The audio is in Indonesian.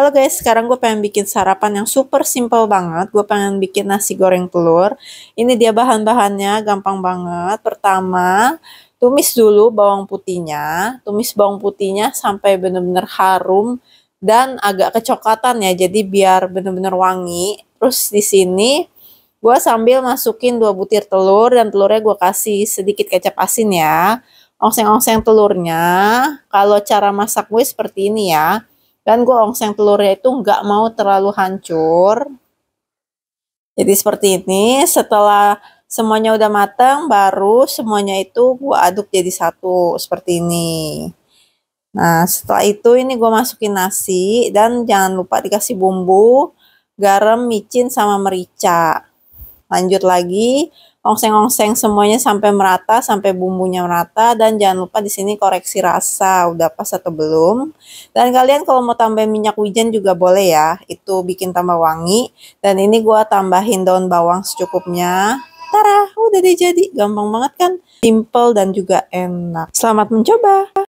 Halo guys, sekarang gue pengen bikin sarapan yang super simple banget. Gue pengen bikin nasi goreng telur. Ini dia bahan-bahannya, gampang banget. Pertama, tumis dulu bawang putihnya. Tumis bawang putihnya sampai benar-benar harum dan agak kecoklatan ya. Jadi biar benar-benar wangi. Terus di sini gue sambil masukin dua butir telur dan telurnya gue kasih sedikit kecap asin ya. Ongseng-ongseng telurnya. Kalau cara masak gue seperti ini ya dan gue ongseng telurnya itu nggak mau terlalu hancur. Jadi seperti ini, setelah semuanya udah matang, baru semuanya itu gue aduk jadi satu, seperti ini. Nah, setelah itu ini gue masukin nasi, dan jangan lupa dikasih bumbu, garam, micin, sama merica. Lanjut lagi, ongseng-ongseng semuanya sampai merata, sampai bumbunya merata dan jangan lupa di sini koreksi rasa udah pas atau belum. Dan kalian kalau mau tambah minyak wijen juga boleh ya, itu bikin tambah wangi. Dan ini gua tambahin daun bawang secukupnya. Tara, udah deh jadi, gampang banget kan? Simple dan juga enak. Selamat mencoba.